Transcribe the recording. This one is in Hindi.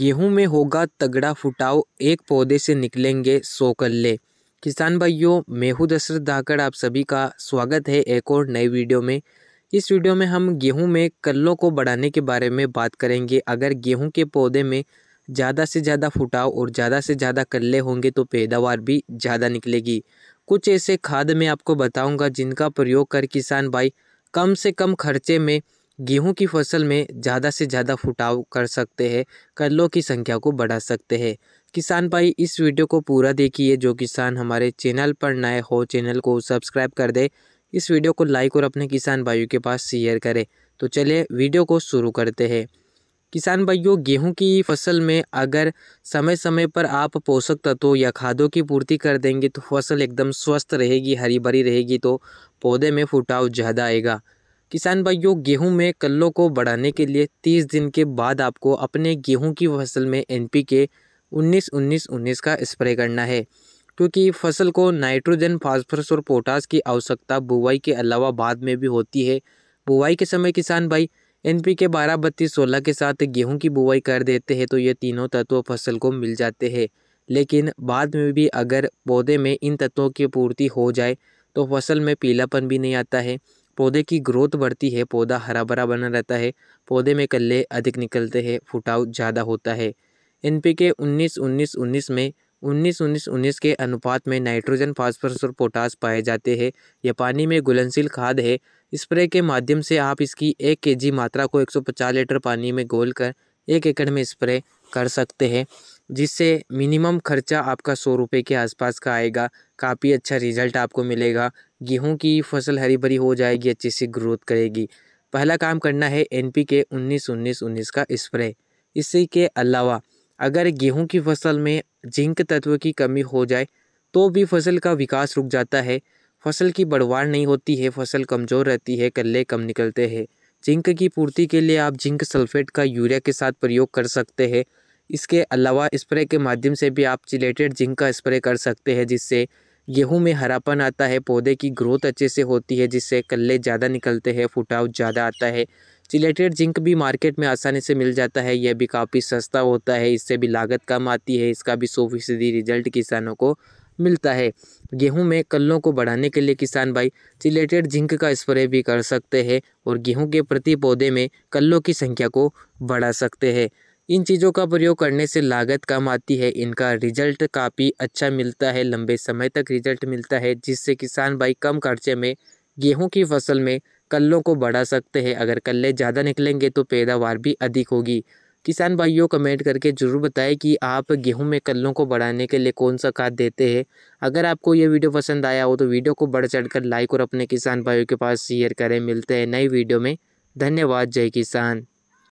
गेहूं में होगा तगड़ा फुटाव एक पौधे से निकलेंगे सौ कल्ले किसान भाइयों मेहू दशरथ धाकड़ आप सभी का स्वागत है एक और नए वीडियो में इस वीडियो में हम गेहूं में कल्लों को बढ़ाने के बारे में बात करेंगे अगर गेहूं के पौधे में ज़्यादा से ज़्यादा फुटाव और ज़्यादा से ज़्यादा कल्ले होंगे तो पैदावार भी ज़्यादा निकलेगी कुछ ऐसे खाद मैं आपको बताऊँगा जिनका प्रयोग कर किसान भाई कम से कम खर्चे में गेहूँ की फसल में ज़्यादा से ज़्यादा फुटाव कर सकते हैं कल्लों की संख्या को बढ़ा सकते हैं किसान भाई इस वीडियो को पूरा देखिए जो किसान हमारे चैनल पर नए हो चैनल को सब्सक्राइब कर दे इस वीडियो को लाइक और अपने किसान भाइयों के पास शेयर करें तो चलिए वीडियो को शुरू करते हैं किसान भाइयों गेहूं की फसल में अगर समय समय पर आप पोषक तत्वों या खादों की पूर्ति कर देंगे तो फसल एकदम स्वस्थ रहेगी हरी भरी रहेगी तो पौधे में फुटाव ज़्यादा आएगा किसान भाइयों गेहूं में कल्लों को बढ़ाने के लिए 30 दिन के बाद आपको अपने गेहूं की फसल में एन पी के उन्नीस उन्नीस उन्नीस का स्प्रे करना है क्योंकि फसल को नाइट्रोजन फास्फोरस और पोटास की आवश्यकता बुवाई के अलावा बाद में भी होती है बुवाई के समय किसान भाई एन पी के बारह बत्तीस सोलह के साथ गेहूं की बुवाई कर देते हैं तो ये तीनों तत्व फसल को मिल जाते हैं लेकिन बाद में भी अगर पौधे में इन तत्वों की पूर्ति हो जाए तो फसल में पीलापन भी नहीं आता है पौधे की ग्रोथ बढ़ती है पौधा हरा भरा बना रहता है पौधे में कल्ले अधिक निकलते हैं फुटाव ज़्यादा होता है एन पी के उन्नीस उन्नीस उन्नीस में उन्नीस उन्नीस उन्नीस के अनुपात में नाइट्रोजन फास्फोरस और पोटास पाए जाते हैं यह पानी में घुलनशील खाद है स्प्रे के माध्यम से आप इसकी एक जी मात्रा को पचास लीटर पानी में घोल कर एक एकड़ में स्प्रे कर सकते हैं जिससे मिनिमम खर्चा आपका सौ रुपये के आसपास का आएगा काफ़ी अच्छा रिजल्ट आपको मिलेगा गेहूं की फसल हरी भरी हो जाएगी अच्छे से ग्रोथ करेगी पहला काम करना है एन पी के उन्नीस उन्नीस उन्नीस का स्प्रे इसी के अलावा अगर गेहूं की फसल में जिंक तत्व की कमी हो जाए तो भी फसल का विकास रुक जाता है फसल की बढ़वार नहीं होती है फसल कमज़ोर रहती है कल्ले कम निकलते हैं जिंक की पूर्ति के लिए आप जिंक सल्फेट का यूरिया के साथ प्रयोग कर सकते हैं इसके अलावा स्प्रे के माध्यम से भी आप चिलेटेड जिंक का स्प्रे कर सकते हैं जिससे गेहूँ में हरापन आता है पौधे की ग्रोथ अच्छे से होती है जिससे कल्ले ज़्यादा निकलते हैं फुटाव ज़्यादा आता है चिलेटेड जिंक भी मार्केट में आसानी से मिल जाता है यह भी काफ़ी सस्ता होता है इससे भी लागत कम आती है इसका भी सौ फीसदी रिजल्ट किसानों को मिलता है गेहूं में कल्लों को बढ़ाने के लिए किसान भाई चिलेटेड जिंक का स्प्रे भी कर सकते हैं और गेहूं के प्रति पौधे में कल्लों की संख्या को बढ़ा सकते हैं इन चीज़ों का प्रयोग करने से लागत कम आती है इनका रिजल्ट काफ़ी अच्छा मिलता है लंबे समय तक रिजल्ट मिलता है जिससे किसान भाई कम खर्चे में गेहूं की फसल में कल्लों को बढ़ा सकते हैं अगर कल्ले ज़्यादा निकलेंगे तो पैदावार भी अधिक होगी किसान भाइयों कमेंट करके ज़रूर बताएं कि आप गेहूं में कल्लों को बढ़ाने के लिए कौन सा खाद देते हैं अगर आपको ये वीडियो पसंद आया हो तो वीडियो को बढ़ चढ़ लाइक और अपने किसान भाइयों के पास शेयर करें मिलते हैं नई वीडियो में धन्यवाद जय किसान